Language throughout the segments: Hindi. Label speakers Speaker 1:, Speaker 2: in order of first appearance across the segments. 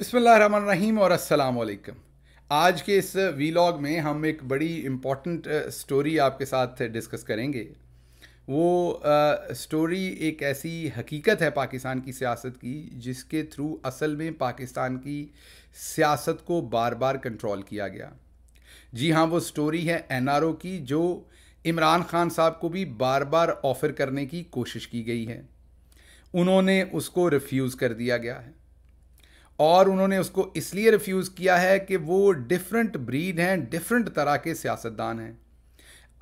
Speaker 1: रहीम और असलकम आज के इस वीलॉग में हम एक बड़ी इम्पॉर्टेंट स्टोरी uh, आपके साथ डिस्कस करेंगे वो स्टोरी uh, एक ऐसी हकीकत है पाकिस्तान की सियासत की जिसके थ्रू असल में पाकिस्तान की सियासत को बार बार कंट्रोल किया गया जी हाँ वो स्टोरी है एन की जो इमरान खान साहब को भी बार बार ऑफ़र करने की कोशिश की गई है उन्होंने उसको रिफ्यूज़ कर दिया गया है और उन्होंने उसको इसलिए रिफ्यूज़ किया है कि वो डिफरेंट ब्रीड हैं डिफरेंट तरह के सियासतदान हैं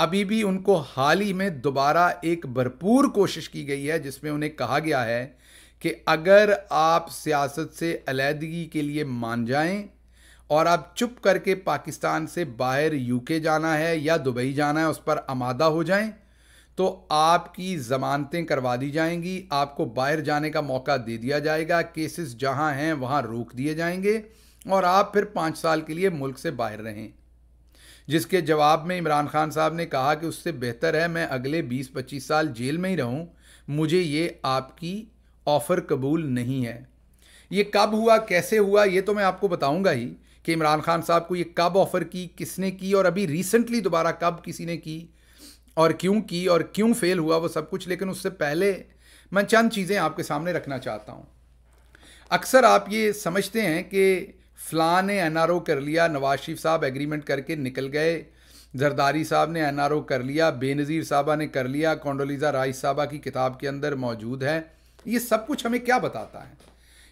Speaker 1: अभी भी उनको हाल ही में दोबारा एक भरपूर कोशिश की गई है जिसमें उन्हें कहा गया है कि अगर आप सियासत से अलीहदगी के लिए मान जाएं और आप चुप करके पाकिस्तान से बाहर यूके जाना है या दुबई जाना है उस पर आमादा हो जाएं तो आपकी ज़मानतें करवा दी जाएंगी आपको बाहर जाने का मौका दे दिया जाएगा केसेस जहां हैं वहां रोक दिए जाएंगे और आप फिर पाँच साल के लिए मुल्क से बाहर रहें जिसके जवाब में इमरान खान साहब ने कहा कि उससे बेहतर है मैं अगले 20-25 साल जेल में ही रहूं मुझे ये आपकी ऑफ़र कबूल नहीं है ये कब हुआ कैसे हुआ ये तो मैं आपको बताऊंगा ही कि इमरान खान साहब को ये कब ऑफ़र की किसने की और अभी रिसेंटली दोबारा कब किसी ने की और क्यों की और क्यों फेल हुआ वो सब कुछ लेकिन उससे पहले मैं चंद चीज़ें आपके सामने रखना चाहता हूँ अक्सर आप ये समझते हैं कि फ़लाँ ने एन कर लिया नवाज शरीफ साहब एग्रीमेंट करके निकल गए जरदारी साहब ने एन कर लिया बेनज़ीर साहबा ने कर लिया कौंडोलीज़ा राइस साहबा की किताब के अंदर मौजूद है ये सब कुछ हमें क्या बताता है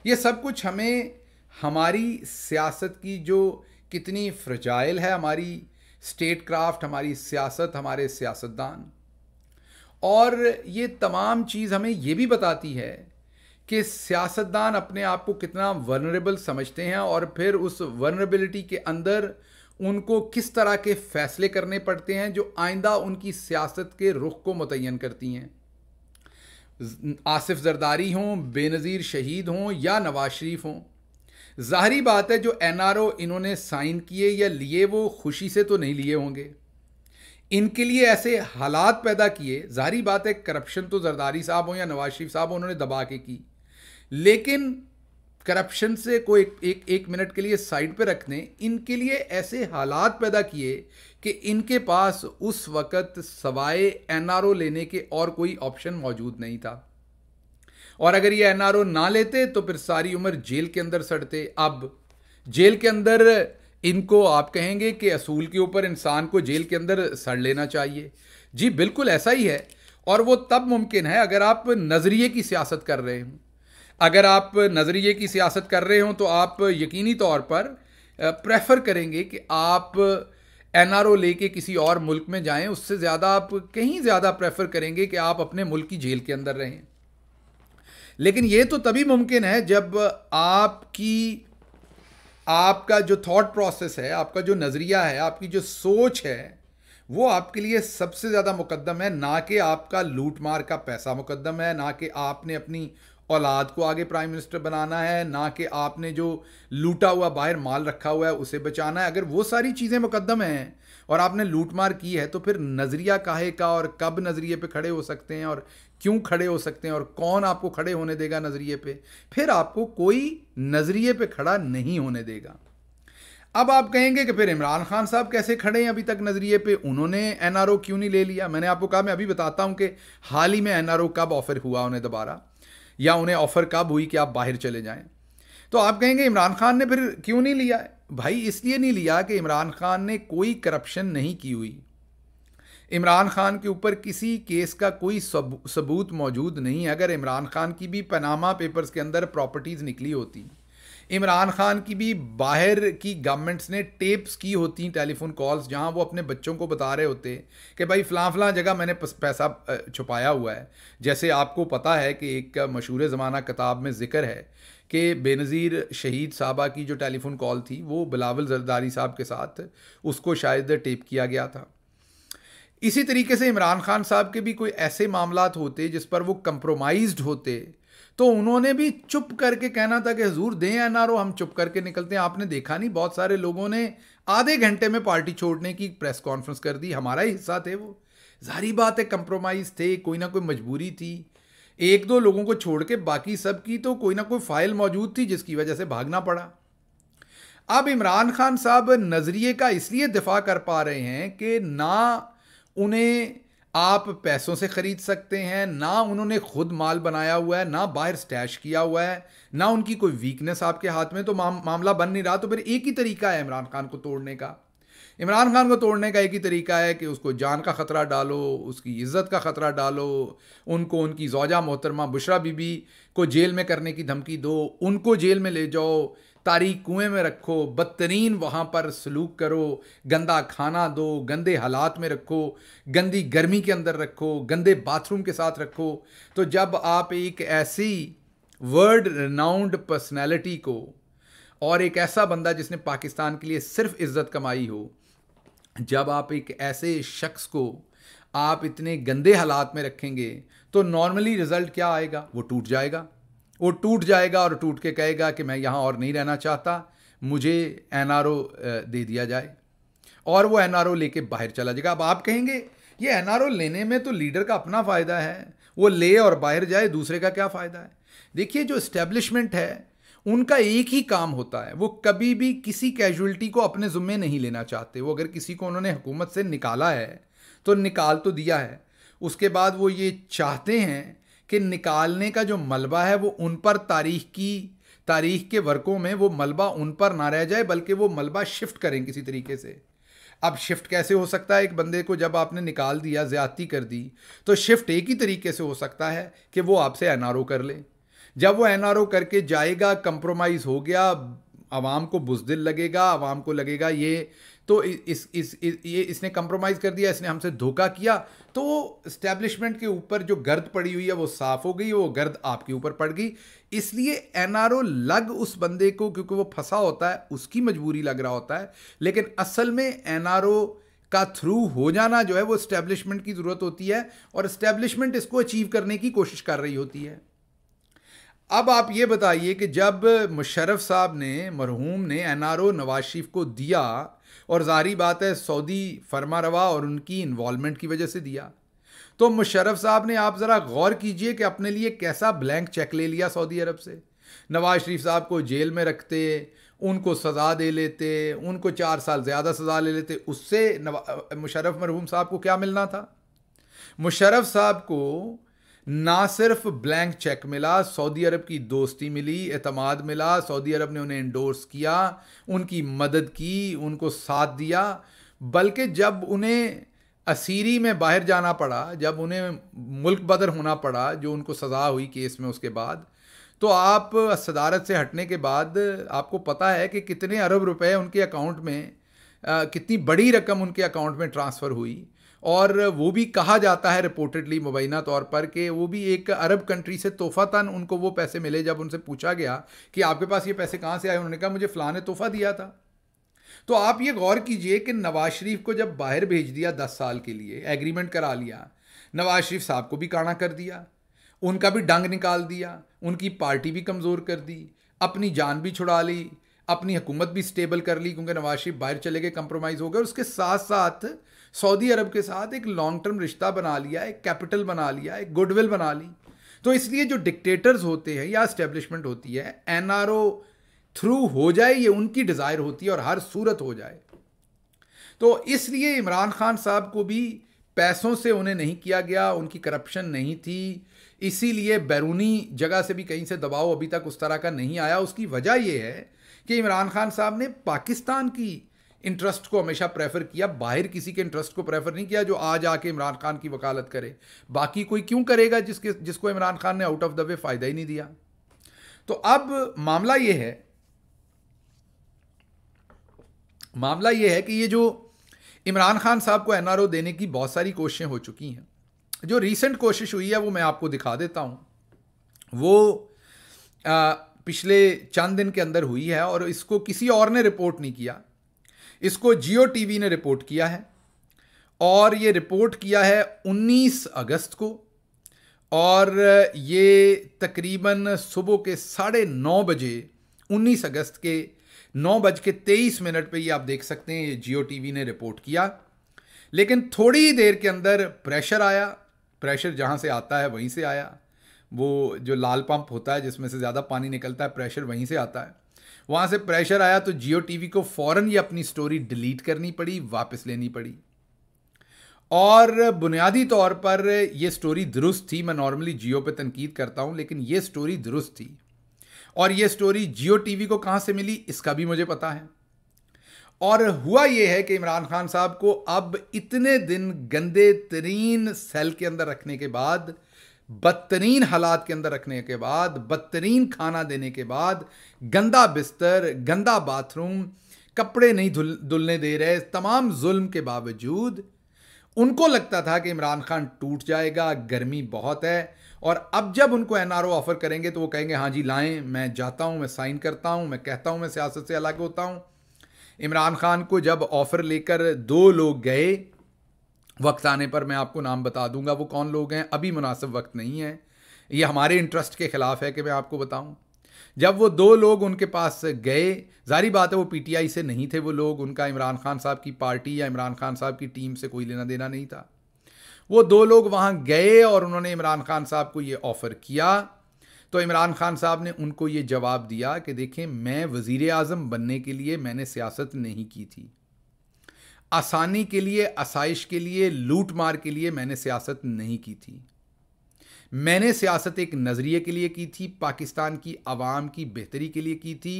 Speaker 1: ये सब कुछ हमें हमारी सियासत की जो कितनी फ्रजाइल है हमारी स्टेट क्राफ्ट हमारी सियासत हमारे सियासतदान और ये तमाम चीज़ हमें ये भी बताती है कि सियासतदान अपने आप को कितना वर्नरेबल समझते हैं और फिर उस वर्नरेबिलिटी के अंदर उनको किस तरह के फैसले करने पड़ते हैं जो आइंदा उनकी सियासत के रुख को मुतन करती हैं आसिफ जरदारी हों बेनज़ीर शहीद हों या नवाज शरीफ हों जाहरी बात है जो एनआरओ इन्होंने साइन किए या लिए वो खुशी से तो नहीं लिए होंगे इनके लिए ऐसे हालात पैदा किए जाहरी बात है करप्शन तो जरदारी साहब हो या नवाज शरीफ साहब हो उन्होंने दबा के की लेकिन करप्शन से कोई एक एक, एक मिनट के लिए साइड पर रखने इनके लिए ऐसे हालात पैदा किए कि इनके पास उस वक़्त सवाए एनआरओ लेने के और कोई ऑप्शन मौजूद नहीं था और अगर ये एनआरओ ना लेते तो फिर सारी उम्र जेल के अंदर सड़ते अब जेल के अंदर इनको आप कहेंगे कि असूल के ऊपर इंसान को जेल के अंदर सड़ लेना चाहिए जी बिल्कुल ऐसा ही है और वो तब मुमकिन है अगर आप नज़रिए की सियासत कर रहे हों अगर आप नज़रिए की सियासत कर रहे हों तो आप यकीनी तौर पर प्रेफर करेंगे कि आप एन आर ओ लेके किसी और मुल्क में जाएं उससे ज़्यादा आप कहीं ज़्यादा प्रेफर करेंगे कि आप अपने मुल्क की जेल के अंदर रहें लेकिन ये तो तभी मुमकिन है जब आपकी आपका जो थॉट प्रोसेस है आपका जो नज़रिया है आपकी जो सोच है वो आपके लिए सबसे ज़्यादा मुकदम है ना कि आपका लूट मार का पैसा मुकदम है ना कि आपने अपनी औलाद को आगे प्राइम मिनिस्टर बनाना है ना कि आपने जो लूटा हुआ बाहर माल रखा हुआ है उसे बचाना है अगर वो सारी चीज़ें मुकदम हैं और आपने लूटमार की है तो फिर नज़रिया काहे का और कब नज़रिए पे खड़े हो सकते हैं और क्यों खड़े हो सकते हैं और कौन आपको खड़े होने देगा नज़रिए पे फिर आपको कोई नज़रिए पे खड़ा नहीं होने देगा अब आप कहेंगे कि फिर इमरान खान साहब कैसे खड़े हैं अभी तक नज़रिए पे उन्होंने एनआरओ क्यों नहीं ले लिया मैंने आपको कहा मैं अभी बताता हूँ कि हाल ही में एनआरओ कब ऑफ़र हुआ उन्हें दोबारा या उन्हें ऑफ़र कब हुई कि आप बाहर चले जाएं तो आप कहेंगे इमरान खान ने फिर क्यों नहीं लिया भाई इसलिए नहीं लिया कि इमरान खान ने कोई करप्शन नहीं की हुई इमरान खान के ऊपर किसी केस का कोई सबूत मौजूद नहीं अगर इमरान खान की भी पनामा पेपर्स के अंदर प्रॉपर्टीज़ निकली होती इमरान खान की भी बाहर की गवर्नमेंट्स ने टेप्स की होती टेलीफोन कॉल्स जहाँ वो अपने बच्चों को बता रहे होते कि भाई फ़लाँ फ़लाँ जगह मैंने पैसा छुपाया हुआ है जैसे आपको पता है कि एक मशहूर ज़माना किताब में ज़िक्र है कि बेनज़ीर शहीद साहबा की जो टेलीफोन कॉल थी वो बिलावल जरदारी साहब के साथ उसको शायद टेप किया गया था इसी तरीके से इमरान खान साहब के भी कोई ऐसे मामला होते जिस पर वो कंप्रोमाइज्ड होते तो उन्होंने भी चुप करके कहना था कि हजूर दें एन आर हम चुप करके निकलते हैं आपने देखा नहीं बहुत सारे लोगों ने आधे घंटे में पार्टी छोड़ने की प्रेस कॉन्फ्रेंस कर दी हमारा ही हिस्सा थे वो जारी बात है कंप्रोमाइज़ थे कोई ना कोई मजबूरी थी एक दो लोगों को छोड़ के बाकी सब की तो कोई ना कोई फाइल मौजूद थी जिसकी वजह से भागना पड़ा अब इमरान खान साहब नज़रिए का इसलिए दिफा कर पा रहे हैं कि ना उन्हें आप पैसों से ख़रीद सकते हैं ना उन्होंने खुद माल बनाया हुआ है ना बाहर स्टैश किया हुआ है ना उनकी कोई वीकनेस आपके हाथ में तो माम, मामला बन नहीं रहा तो फिर एक ही तरीका है इमरान खान को तोड़ने का इमरान खान को तोड़ने का एक ही तरीका है कि उसको जान का ख़तरा डालो उसकी इज़्ज़त का ख़तरा डालो उनको उनकी जौजा मोहतरमा बुशरा बीबी को जेल में करने की धमकी दो उनको जेल में ले जाओ तारीख कुएं में रखो बदतरीन वहाँ पर सलूक करो गंदा खाना दो गंदे हालात में रखो गंदी गर्मी के अंदर रखो गंदे बाथरूम के साथ रखो तो जब आप एक ऐसी वर्ल्ड रनाउंड पर्सनैलिटी को और एक ऐसा बंदा जिसने पाकिस्तान के लिए सिर्फ इज्जत कमाई हो जब आप एक ऐसे शख्स को आप इतने गंदे हालात में रखेंगे तो नॉर्मली रिज़ल्ट क्या आएगा वो टूट जाएगा वो टूट जाएगा और टूट के कहेगा कि मैं यहाँ और नहीं रहना चाहता मुझे एन दे दिया जाए और वो एन लेके बाहर चला जाएगा अब आप कहेंगे ये एन लेने में तो लीडर का अपना फ़ायदा है वो ले और बाहर जाए दूसरे का क्या फ़ायदा है देखिए जो इस्टेब्लिशमेंट है उनका एक ही काम होता है वो कभी भी किसी कैजुअलिटी को अपने ज़ुम्मे नहीं लेना चाहते वो अगर किसी को उन्होंने हुकूमत से निकाला है तो निकाल तो दिया है उसके बाद वो ये चाहते हैं कि निकालने का जो मलबा है वो उन पर तारीख की तारीख के वर्कों में वो मलबा उन पर ना रह जाए बल्कि वो मलबा शिफ्ट करें किसी तरीके से अब शिफ्ट कैसे हो सकता है एक बंदे को जब आपने निकाल दिया ज़्यादती कर दी तो शिफ्ट एक ही तरीके से हो सकता है कि वो आपसे एन कर ले जब वो एन करके जाएगा कंप्रोमाइज़ हो गया आवाम को बुजदिल लगेगा आवाम को लगेगा ये तो इस इस, इस ये इसने कंप्रोमाइज़ कर दिया इसने हमसे धोखा किया तो इस्टेब्लिशमेंट के ऊपर जो गर्द पड़ी हुई है वो साफ़ हो गई वो गर्द आपके ऊपर पड़ गई इसलिए एनआरओ लग उस बंदे को क्योंकि वो फंसा होता है उसकी मजबूरी लग रहा होता है लेकिन असल में एनआरओ का थ्रू हो जाना जो है वो इस्टेब्लिशमेंट की ज़रूरत होती है और इस्टेब्लिशमेंट इसको अचीव करने की कोशिश कर रही होती है अब आप ये बताइए कि जब मुशरफ साहब ने मरहूम ने एनआरओ नवाज शरीफ को दिया और ज़ाहरी बात है सऊदी फरमा रवा और उनकी इन्वॉलमेंट की वजह से दिया तो मुशरफ साहब ने आप ज़रा गौर कीजिए कि अपने लिए कैसा ब्लैंक चेक ले लिया सऊदी अरब से नवाज शरीफ साहब को जेल में रखते उनको सज़ा दे लेते उनको चार साल ज़्यादा सज़ा ले लेते उससे मुशरफ मरहूम साहब को क्या मिलना था मुशरफ साहब को ना सिर्फ ब्लैंक चेक मिला सऊदी अरब की दोस्ती मिली अतमाद मिला सऊदी अरब ने उन्हें इंडोर्स किया उनकी मदद की उनको साथ दिया बल्कि जब उन्हें असीरी में बाहर जाना पड़ा जब उन्हें मुल्क बदर होना पड़ा जो उनको सज़ा हुई केस में उसके बाद तो आप सदारत से हटने के बाद आपको पता है कि कितने अरब रुपए उनके अकाउंट में आ, कितनी बड़ी रकम उनके अकाउंट में ट्रांसफ़र हुई और वो भी कहा जाता है रिपोर्टेडली मुबैना तौर पर कि वो भी एक अरब कंट्री से तोहफ़ातान उनको वो पैसे मिले जब उनसे पूछा गया कि आपके पास ये पैसे कहाँ से आए उन्होंने कहा मुझे फ़लाँ ने तोहफ़ा दिया था तो आप ये गौर कीजिए कि नवाज शरीफ को जब बाहर भेज दिया दस साल के लिए एग्रीमेंट करा लिया नवाज शरीफ साहब को भी काना कर दिया उनका भी डंग निकाल दिया उनकी पार्टी भी कमज़ोर कर दी अपनी जान भी छुड़ा ली अपनी हुकूमत भी स्टेबल कर ली क्योंकि नवाज शरीफ बाहर चले गए कंप्रोमाइज़ हो गए उसके साथ साथ सऊदी अरब के साथ एक लॉन्ग टर्म रिश्ता बना लिया एक कैपिटल बना लिया एक गुडविल बना ली तो इसलिए जो डिक्टेटर्स होते हैं या इस्टेब्लिशमेंट होती है एन थ्रू हो जाए ये उनकी डिज़ायर होती है और हर सूरत हो जाए तो इसलिए इमरान खान साहब को भी पैसों से उन्हें नहीं किया गया उनकी करप्शन नहीं थी इसीलिए बैरूनी जगह से भी कहीं से दबाव अभी तक उस तरह का नहीं आया उसकी वजह यह है कि इमरान खान साहब ने पाकिस्तान की इंटरेस्ट को हमेशा प्रेफर किया बाहर किसी के इंटरेस्ट को प्रेफर नहीं किया जो आज आके इमरान खान की वकालत करे बाकी कोई क्यों करेगा जिसके जिसको इमरान खान ने आउट ऑफ द वे फ़ायदा ही नहीं दिया तो अब मामला ये है मामला ये है कि ये जो इमरान खान साहब को एनआरओ देने की बहुत सारी कोशिशें हो चुकी हैं जो रीसेंट कोशिश हुई है वो मैं आपको दिखा देता हूँ वो आ, पिछले चंद दिन के अंदर हुई है और इसको किसी और ने रिपोर्ट नहीं किया इसको जियो टीवी ने रिपोर्ट किया है और ये रिपोर्ट किया है 19 अगस्त को और ये तकरीबन सुबह के साढ़े नौ बजे 19 अगस्त के नौ बज के तेईस मिनट पर ये आप देख सकते हैं ये जियो टीवी ने रिपोर्ट किया लेकिन थोड़ी ही देर के अंदर प्रेशर आया प्रेशर जहाँ से आता है वहीं से आया वो जो लाल पंप होता है जिसमें से ज़्यादा पानी निकलता है प्रेशर वहीं से आता है वहाँ से प्रेशर आया तो जियो टी को फ़ौर ये अपनी स्टोरी डिलीट करनी पड़ी वापस लेनी पड़ी और बुनियादी तौर पर यह स्टोरी दुरुस्त थी मैं नॉर्मली जियो पे तनकीद करता हूँ लेकिन ये स्टोरी दुरुस्त थी और ये स्टोरी जियो वी को कहाँ से मिली इसका भी मुझे पता है और हुआ ये है कि इमरान खान साहब को अब इतने दिन गंदे तरीन सेल के अंदर रखने के बाद बदतरीन हालात के अंदर रखने के बाद बदतरीन खाना देने के बाद गंदा बिस्तर गंदा बाथरूम कपड़े नहीं धुल धुलने दे रहे तमाम जुल्म के बावजूद उनको लगता था कि इमरान खान टूट जाएगा गर्मी बहुत है और अब जब उनको एन आर ओ ऑफ़र करेंगे तो वो कहेंगे हाँ जी लाएं मैं जाता हूँ मैं साइन करता हूँ मैं कहता हूँ मैं सियासत से अलग होता हूँ इमरान खान को जब ऑफ़र लेकर दो लोग गए वक्त आने पर मैं आपको नाम बता दूंगा वो कौन लोग हैं अभी मुनासिब वक्त नहीं है ये हमारे इंटरेस्ट के ख़िलाफ़ है कि मैं आपको बताऊं जब वो दो लोग उनके पास गए जारी बात है वो पीटीआई से नहीं थे वो लोग उनका इमरान खान साहब की पार्टी या इमरान खान साहब की टीम से कोई लेना देना नहीं था वो दो लोग वहाँ गए और उन्होंने इमरान खान साहब को ये ऑफ़र किया तो इमरान खान साहब ने उनको ये जवाब दिया कि देखें मैं वज़ी अजम बनने के लिए मैंने सियासत नहीं की थी आसानी के लिए आसाइश के लिए लूट मार के लिए मैंने सियासत नहीं की थी मैंने सियासत एक नज़रिए के लिए की थी पाकिस्तान की आवाम की बेहतरी के लिए की थी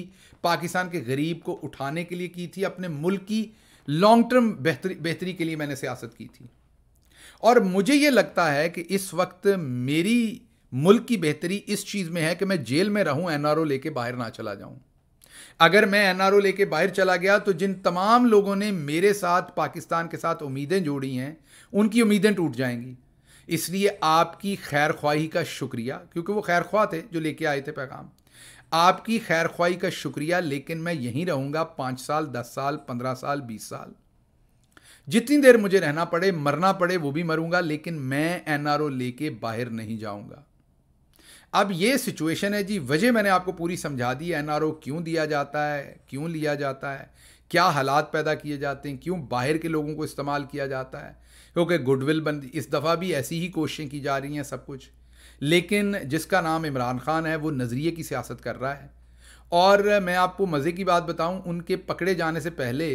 Speaker 1: पाकिस्तान के गरीब को उठाने के लिए की थी अपने मुल्क की लॉन्ग टर्म बेहतरी बेहतरी के लिए मैंने सियासत की थी और मुझे ये लगता है कि इस वक्त मेरी मुल्क की बेहतरी इस चीज़ में है कि मैं जेल में रहूं एनआरओ लेके बाहर ना चला जाऊं अगर मैं एनआरओ लेके बाहर चला गया तो जिन तमाम लोगों ने मेरे साथ पाकिस्तान के साथ उम्मीदें जोड़ी हैं उनकी उम्मीदें टूट जाएंगी इसलिए आपकी खैर ख्वाही का शुक्रिया क्योंकि वो खैर ख्वाह थे जो लेके आए थे पैगाम आपकी खैर ख्वाही का शुक्रिया लेकिन मैं यहीं रहूँगा पाँच साल दस साल पंद्रह साल बीस साल जितनी देर मुझे रहना पड़े मरना पड़े वो भी मरूंगा लेकिन मैं एनआरओ लेके बाहर नहीं जाऊंगा अब ये सिचुएशन है जी वजह मैंने आपको पूरी समझा दी एन क्यों दिया जाता है क्यों लिया जाता है क्या हालात पैदा किए जाते हैं क्यों बाहर के लोगों को इस्तेमाल किया जाता है क्योंकि गुडविल बंद इस दफ़ा भी ऐसी ही कोशिशें की जा रही हैं सब कुछ लेकिन जिसका नाम इमरान खान है वो नज़रिए की सियासत कर रहा है और मैं आपको मज़े की बात बताऊं उनके पकड़े जाने से पहले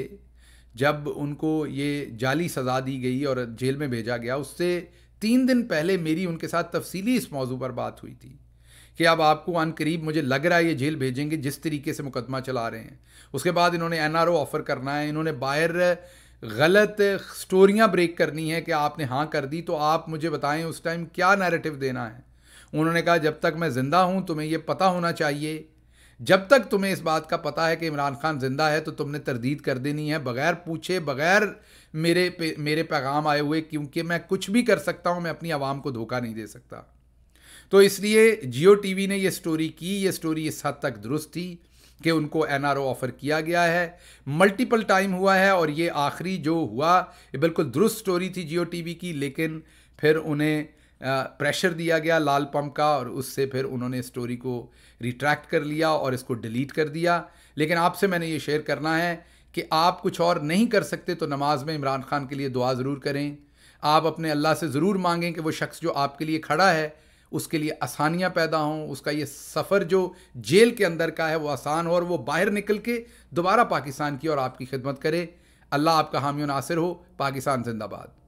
Speaker 1: जब उनको ये जाली सज़ा दी गई और जेल में भेजा गया उससे तीन दिन पहले मेरी उनके साथ तफसीली इस मौजू पर बात हुई थी कि अब आपको अन करीब मुझे लग रहा है ये जेल भेजेंगे जिस तरीके से मुकदमा चला रहे हैं उसके बाद इन्होंने एन ऑफ़र करना है इन्होंने बाहर गलत स्टोरियाँ ब्रेक करनी है कि आपने हाँ कर दी तो आप मुझे बताएं उस टाइम क्या नैरेटिव देना है उन्होंने कहा जब तक मैं ज़िंदा हूँ तुम्हें यह पता होना चाहिए जब तक तुम्हें इस बात का पता है कि इमरान खान ज़िंदा है तो तुमने तरदीद कर देनी है बगैर पूछे बगैर मेरे पे, मेरे पैगाम आए हुए क्योंकि मैं कुछ भी कर सकता हूँ मैं अपनी आवाम को धोखा नहीं दे सकता तो इसलिए जियो टीवी ने यह स्टोरी की ये स्टोरी इस हद तक दुरुस्त थी कि उनको एनआरओ ऑफ़र किया गया है मल्टीपल टाइम हुआ है और ये आखिरी जो हुआ ये बिल्कुल दुरुस्त स्टोरी थी जियो टीवी की लेकिन फिर उन्हें प्रेशर दिया गया लाल पंप का और उससे फिर उन्होंने स्टोरी को रिट्रैक्ट कर लिया और इसको डिलीट कर दिया लेकिन आपसे मैंने ये शेयर करना है कि आप कुछ और नहीं कर सकते तो नमाज में इमरान खान के लिए दुआ ज़रूर करें आप अपने अल्लाह से ज़रूर मांगें कि वो शख्स जो आपके लिए खड़ा है उसके लिए आसानियाँ पैदा हों उसका ये सफ़र जो जेल के अंदर का है वो आसान हो और वो बाहर निकल के दोबारा पाकिस्तान की और आपकी खिदमत करे अल्लाह आपका हामियों नासिर हो पाकिस्तान जिंदाबाद